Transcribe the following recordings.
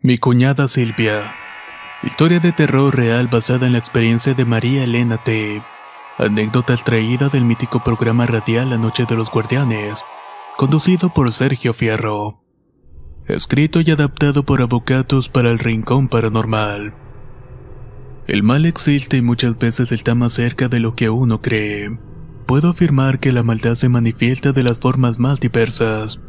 Mi cuñada Silvia. Historia de terror real basada en la experiencia de María Elena T. Anécdota extraída del mítico programa radial La Noche de los Guardianes, conducido por Sergio Fierro. Escrito y adaptado por Abocatos para el Rincón Paranormal. El mal existe y muchas veces está más cerca de lo que uno cree puedo afirmar que la maldad se manifiesta de las formas más diversas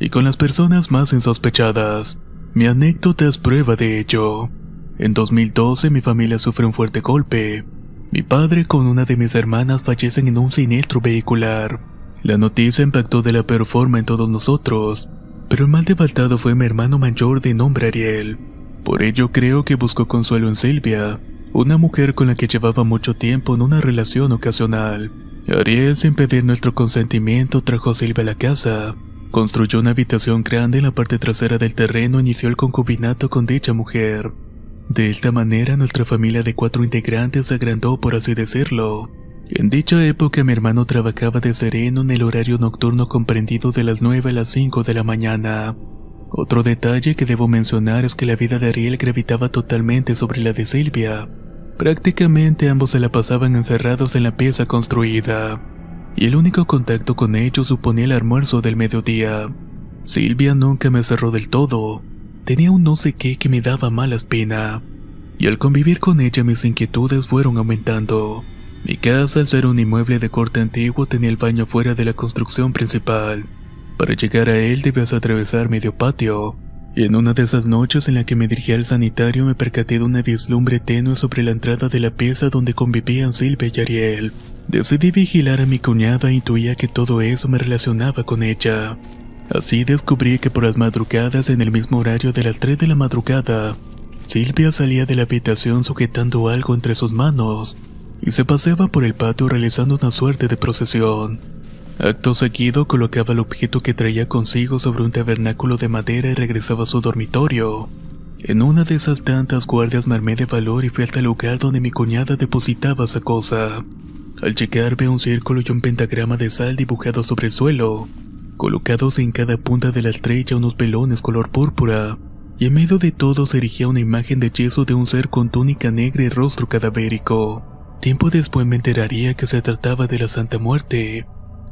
y con las personas más insospechadas. Mi anécdota es prueba de ello. En 2012 mi familia sufre un fuerte golpe. Mi padre con una de mis hermanas fallecen en un siniestro vehicular. La noticia impactó de la peor forma en todos nosotros, pero el mal devastado fue mi hermano mayor de nombre Ariel. Por ello creo que buscó consuelo en Silvia, una mujer con la que llevaba mucho tiempo en una relación ocasional. Ariel, sin pedir nuestro consentimiento, trajo a Silvia a la casa. Construyó una habitación grande en la parte trasera del terreno e inició el concubinato con dicha mujer. De esta manera, nuestra familia de cuatro integrantes se agrandó, por así decirlo. En dicha época, mi hermano trabajaba de sereno en el horario nocturno comprendido de las 9 a las 5 de la mañana. Otro detalle que debo mencionar es que la vida de Ariel gravitaba totalmente sobre la de Silvia. Prácticamente ambos se la pasaban encerrados en la pieza construida, y el único contacto con ellos suponía el almuerzo del mediodía. Silvia nunca me cerró del todo, tenía un no sé qué que me daba mala espina, y al convivir con ella mis inquietudes fueron aumentando. Mi casa, al ser un inmueble de corte antiguo, tenía el baño fuera de la construcción principal. Para llegar a él debías atravesar medio patio, y en una de esas noches en la que me dirigí al sanitario me percaté de una vislumbre tenue sobre la entrada de la pieza donde convivían Silvia y Ariel. Decidí vigilar a mi cuñada e intuía que todo eso me relacionaba con ella. Así descubrí que por las madrugadas, en el mismo horario de las 3 de la madrugada, Silvia salía de la habitación sujetando algo entre sus manos y se paseaba por el patio realizando una suerte de procesión. Acto seguido colocaba el objeto que traía consigo sobre un tabernáculo de madera y regresaba a su dormitorio. En una de esas tantas guardias me armé de valor y fui hasta el lugar donde mi cuñada depositaba esa cosa. Al checar veo un círculo y un pentagrama de sal dibujado sobre el suelo, colocados en cada punta de la estrella unos velones color púrpura, y en medio de todo se erigía una imagen de yeso de un ser con túnica negra y rostro cadavérico. Tiempo después me enteraría que se trataba de la Santa Muerte.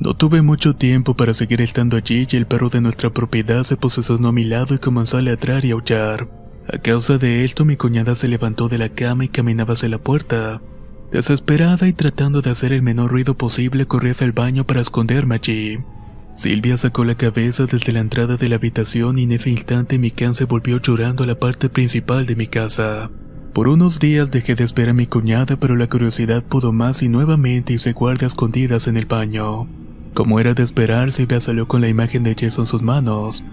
No tuve mucho tiempo para seguir estando allí y el perro de nuestra propiedad se posesionó a mi lado y comenzó a ladrar y a aullar. A causa de esto mi cuñada se levantó de la cama y caminaba hacia la puerta. Desesperada y tratando de hacer el menor ruido posible corrí hacia el baño para esconderme allí. Silvia sacó la cabeza desde la entrada de la habitación y en ese instante mi can se volvió llorando a la parte principal de mi casa. Por unos días dejé de esperar a mi cuñada, pero la curiosidad pudo más y nuevamente se guardia escondidas en el baño. Como era de esperar, Silvia salió con la imagen de Jason en sus manos.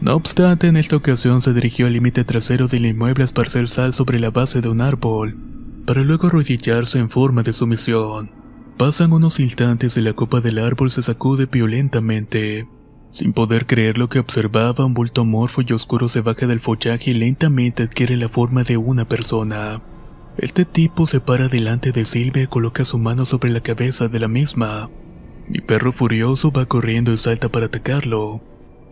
No obstante, en esta ocasión se dirigió al límite trasero del inmueble a esparcer sal sobre la base de un árbol, para luego arrodillarse en forma de sumisión. Pasan unos instantes y la copa del árbol se sacude violentamente. Sin poder creer lo que observaba, un bulto morfo y oscuro se baja del follaje y lentamente adquiere la forma de una persona. Este tipo se para delante de Silvia y coloca su mano sobre la cabeza de la misma. Mi perro furioso va corriendo y salta para atacarlo.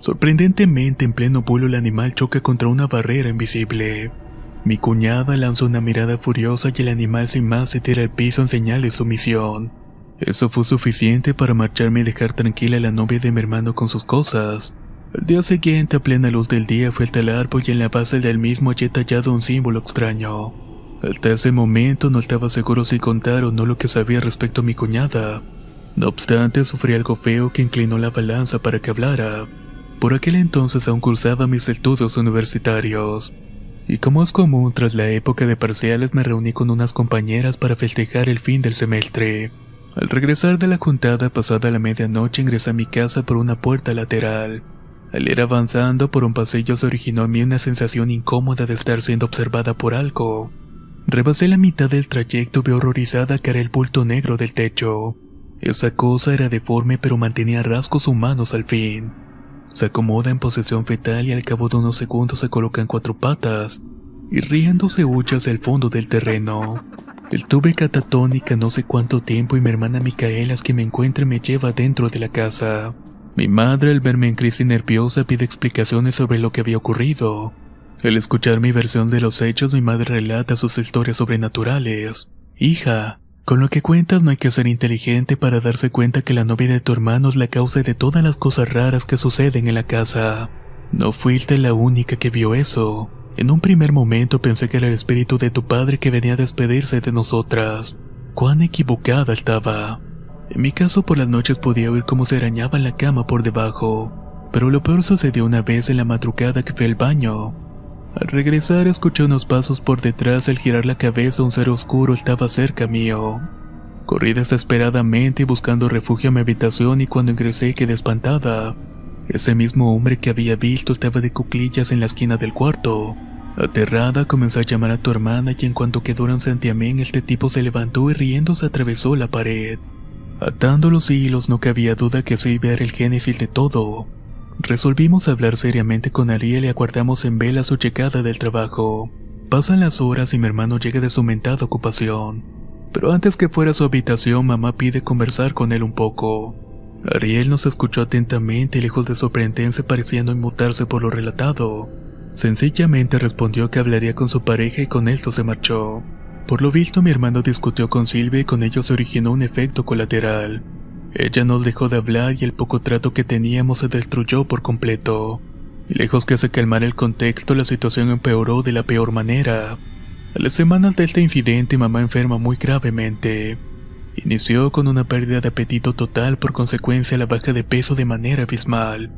Sorprendentemente, en pleno vuelo el animal choca contra una barrera invisible. Mi cuñada lanza una mirada furiosa y el animal sin más se tira al piso en señal de sumisión. Eso fue suficiente para marcharme y dejar tranquila a la novia de mi hermano con sus cosas. Al día siguiente, a plena luz del día, fue el árbol y en la base del mismo hallé tallado un símbolo extraño. Hasta ese momento no estaba seguro si contar o no lo que sabía respecto a mi cuñada. No obstante, sufrí algo feo que inclinó la balanza para que hablara. Por aquel entonces aún cursaba mis estudios universitarios. Y como es común, tras la época de parciales me reuní con unas compañeras para festejar el fin del semestre. Al regresar de la juntada pasada la medianoche ingresé a mi casa por una puerta lateral. Al ir avanzando por un pasillo se originó en mí una sensación incómoda de estar siendo observada por algo. Rebasé la mitad del trayecto y vi horrorizada que era el bulto negro del techo. Esa cosa era deforme pero mantenía rasgos humanos al fin. Se acomoda en posición fetal y al cabo de unos segundos se coloca en cuatro patas y riéndose hucha hacia el fondo del terreno. Estuve catatónica no sé cuánto tiempo y mi hermana Micaela es que me encuentra y me lleva dentro de la casa. Mi madre al verme en crisis nerviosa pide explicaciones sobre lo que había ocurrido. Al escuchar mi versión de los hechos mi madre relata sus historias sobrenaturales. Hija, con lo que cuentas no hay que ser inteligente para darse cuenta que la novia de tu hermano es la causa de todas las cosas raras que suceden en la casa. No fuiste la única que vio eso. En un primer momento pensé que era el espíritu de tu padre que venía a despedirse de nosotras. Cuán equivocada estaba. En mi caso por las noches podía oír cómo se arañaba la cama por debajo. Pero lo peor sucedió una vez en la madrugada que fue al baño. Al regresar escuché unos pasos por detrás al girar la cabeza un ser oscuro estaba cerca mío. Corrí desesperadamente buscando refugio a mi habitación y cuando ingresé quedé espantada. Ese mismo hombre que había visto estaba de cuclillas en la esquina del cuarto. Aterrada comenzó a llamar a tu hermana y en cuanto quedó en santiamén este tipo se levantó y riéndose atravesó la pared. Atando los hilos no cabía duda que se iba a ver el génesis de todo. Resolvimos hablar seriamente con Ariel y aguardamos en vela su checada del trabajo. Pasan las horas y mi hermano llega de su mentada ocupación. Pero antes que fuera a su habitación, mamá pide conversar con él un poco. Ariel nos escuchó atentamente y lejos de sorprenderse pareciendo inmutarse por lo relatado. Sencillamente respondió que hablaría con su pareja y con esto se marchó. Por lo visto mi hermano discutió con Silvia y con ello se originó un efecto colateral. Ella nos dejó de hablar y el poco trato que teníamos se destruyó por completo. Lejos que se calmara el contexto, la situación empeoró de la peor manera. A las semanas de este incidente, mamá enferma muy gravemente. Inició con una pérdida de apetito total por consecuencia la baja de peso de manera abismal.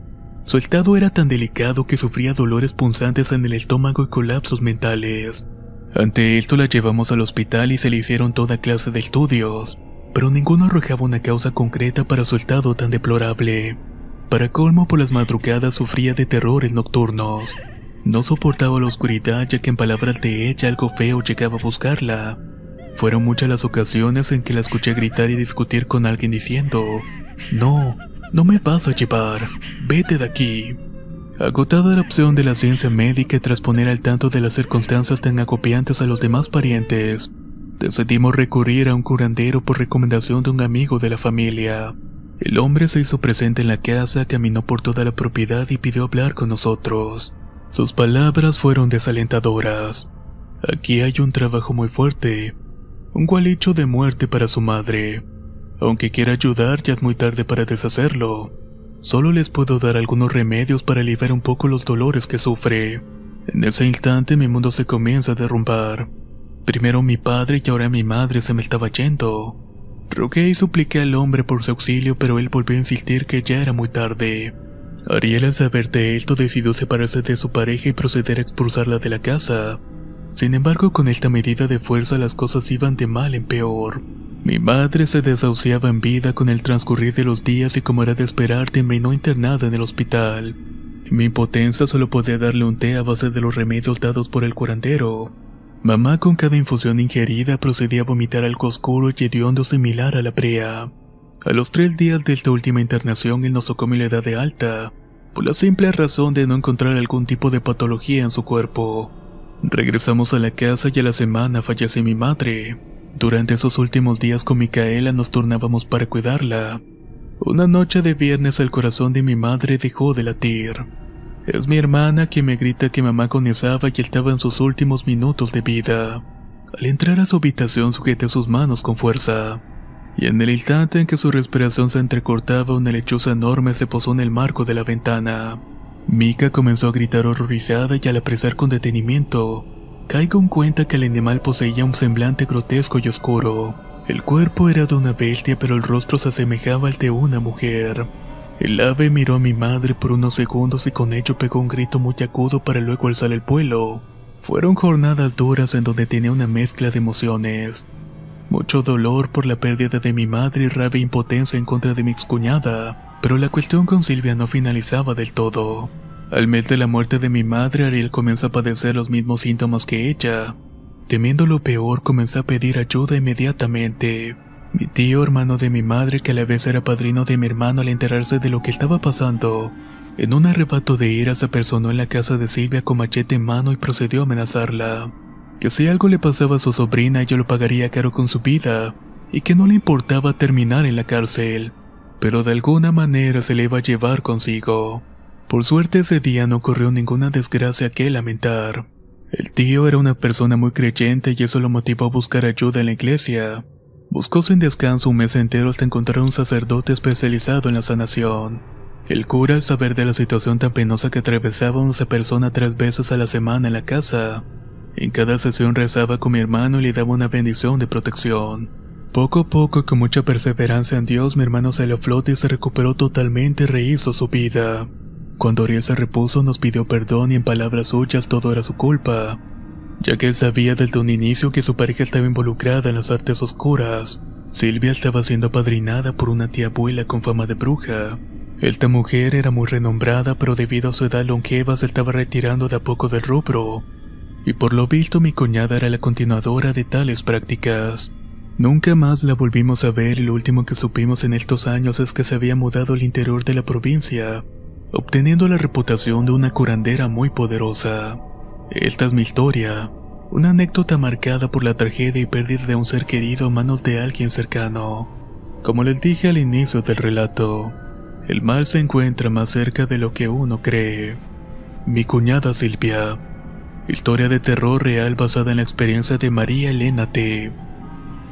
Su estado era tan delicado que sufría dolores punzantes en el estómago y colapsos mentales. Ante esto la llevamos al hospital y se le hicieron toda clase de estudios pero ninguno arrojaba una causa concreta para su estado tan deplorable. Para colmo, por las madrugadas sufría de terrores nocturnos. No soportaba la oscuridad ya que en palabras de ella algo feo llegaba a buscarla. Fueron muchas las ocasiones en que la escuché gritar y discutir con alguien diciendo, No, no me vas a llevar, vete de aquí. Agotada la opción de la ciencia médica tras poner al tanto de las circunstancias tan acopiantes a los demás parientes, Decidimos recurrir a un curandero por recomendación de un amigo de la familia. El hombre se hizo presente en la casa, caminó por toda la propiedad y pidió hablar con nosotros. Sus palabras fueron desalentadoras. Aquí hay un trabajo muy fuerte, un hecho de muerte para su madre. Aunque quiera ayudar, ya es muy tarde para deshacerlo. Solo les puedo dar algunos remedios para aliviar un poco los dolores que sufre. En ese instante mi mundo se comienza a derrumbar. Primero mi padre y ahora mi madre se me estaba yendo. Rogué y supliqué al hombre por su auxilio, pero él volvió a insistir que ya era muy tarde. Ariel al saber de esto decidió separarse de su pareja y proceder a expulsarla de la casa. Sin embargo, con esta medida de fuerza las cosas iban de mal en peor. Mi madre se desahuciaba en vida con el transcurrir de los días y como era de esperar terminó internada en el hospital. mi impotencia solo podía darle un té a base de los remedios dados por el curandero. Mamá con cada infusión ingerida procedía a vomitar algo oscuro y hediondo similar a la prea. A los tres días de esta última internación, él nos le la edad de alta, por la simple razón de no encontrar algún tipo de patología en su cuerpo. Regresamos a la casa y a la semana fallece mi madre. Durante esos últimos días con Micaela nos turnábamos para cuidarla. Una noche de viernes el corazón de mi madre dejó de latir. Es mi hermana que me grita que mamá agonizaba y estaba en sus últimos minutos de vida. Al entrar a su habitación sujeté sus manos con fuerza. Y en el instante en que su respiración se entrecortaba, una lechuza enorme se posó en el marco de la ventana. Mika comenzó a gritar horrorizada y al apresar con detenimiento, caigo en cuenta que el animal poseía un semblante grotesco y oscuro. El cuerpo era de una bestia pero el rostro se asemejaba al de una mujer. El ave miró a mi madre por unos segundos y con ello pegó un grito muy agudo para luego alzar el vuelo. Fueron jornadas duras en donde tenía una mezcla de emociones. Mucho dolor por la pérdida de mi madre y rabia e impotencia en contra de mi excuñada, pero la cuestión con Silvia no finalizaba del todo. Al mes de la muerte de mi madre, Ariel comenzó a padecer los mismos síntomas que ella. Temiendo lo peor, comenzó a pedir ayuda inmediatamente. Mi tío, hermano de mi madre, que a la vez era padrino de mi hermano al enterarse de lo que estaba pasando, en un arrebato de ira se personó en la casa de Silvia con machete en mano y procedió a amenazarla. Que si algo le pasaba a su sobrina, ella lo pagaría caro con su vida, y que no le importaba terminar en la cárcel, pero de alguna manera se le iba a llevar consigo. Por suerte ese día no ocurrió ninguna desgracia que lamentar. El tío era una persona muy creyente y eso lo motivó a buscar ayuda en la iglesia, Buscó sin descanso un mes entero hasta encontrar un sacerdote especializado en la sanación. El cura, al saber de la situación tan penosa que atravesaba una persona tres veces a la semana en la casa, en cada sesión rezaba con mi hermano y le daba una bendición de protección. Poco a poco con mucha perseverancia en Dios, mi hermano salió y se recuperó totalmente y rehizo su vida. Cuando Ariel se repuso, nos pidió perdón y en palabras suyas todo era su culpa ya que él sabía desde un inicio que su pareja estaba involucrada en las artes oscuras. Silvia estaba siendo apadrinada por una tía abuela con fama de bruja. Esta mujer era muy renombrada, pero debido a su edad longeva se estaba retirando de a poco del rubro. Y por lo visto mi cuñada era la continuadora de tales prácticas. Nunca más la volvimos a ver y lo último que supimos en estos años es que se había mudado al interior de la provincia, obteniendo la reputación de una curandera muy poderosa. Esta es mi historia, una anécdota marcada por la tragedia y pérdida de un ser querido a manos de alguien cercano. Como les dije al inicio del relato, el mal se encuentra más cerca de lo que uno cree. Mi cuñada Silvia. Historia de terror real basada en la experiencia de María Elena T.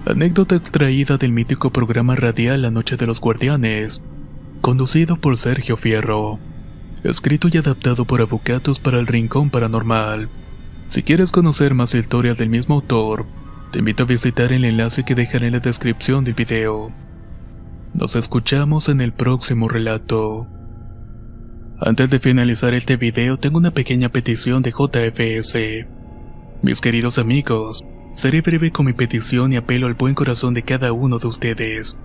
Anécdota extraída del mítico programa radial La Noche de los Guardianes, conducido por Sergio Fierro escrito y adaptado por Avocatos para el Rincón Paranormal. Si quieres conocer más historias del mismo autor, te invito a visitar el enlace que dejaré en la descripción del video. Nos escuchamos en el próximo relato. Antes de finalizar este video tengo una pequeña petición de JFS. Mis queridos amigos, seré breve con mi petición y apelo al buen corazón de cada uno de ustedes,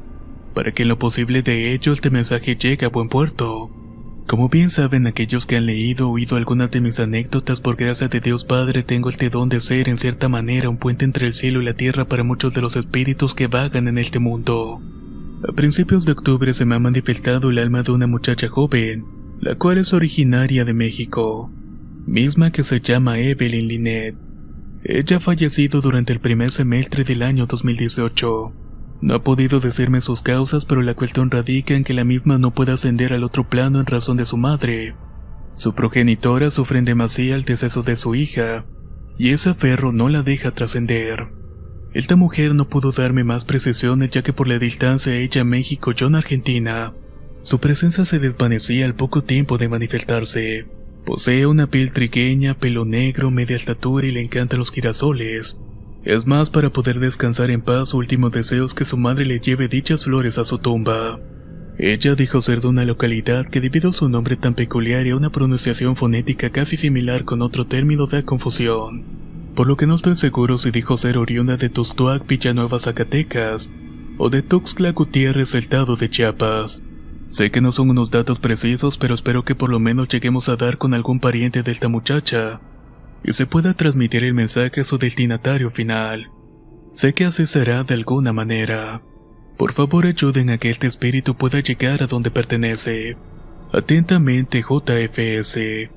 para que en lo posible de ello este mensaje llegue a buen puerto. Como bien saben aquellos que han leído o oído algunas de mis anécdotas, por gracia de Dios Padre tengo este don de ser en cierta manera un puente entre el cielo y la tierra para muchos de los espíritus que vagan en este mundo. A principios de octubre se me ha manifestado el alma de una muchacha joven, la cual es originaria de México, misma que se llama Evelyn Lynette. Ella ha fallecido durante el primer semestre del año 2018. No ha podido decirme sus causas, pero la cuestión radica en que la misma no puede ascender al otro plano en razón de su madre. Su progenitora sufre en demasía el deceso de su hija, y ese aferro no la deja trascender. Esta mujer no pudo darme más precisiones ya que por la distancia ella México, yo en Argentina. Su presencia se desvanecía al poco tiempo de manifestarse. Posee una piel trigueña, pelo negro, media estatura y le encantan los girasoles. Es más, para poder descansar en paz, su último deseo es que su madre le lleve dichas flores a su tumba. Ella dijo ser de una localidad que debido a su nombre tan peculiar y a una pronunciación fonética casi similar con otro término da confusión. Por lo que no estoy seguro si dijo ser oriunda de Tuxtuac, Villanueva, Zacatecas, o de Tuxtla Gutiérrez, el de Chiapas. Sé que no son unos datos precisos, pero espero que por lo menos lleguemos a dar con algún pariente de esta muchacha, y se pueda transmitir el mensaje a su destinatario final. Sé que así será de alguna manera. Por favor ayuden a que este espíritu pueda llegar a donde pertenece. Atentamente JFS.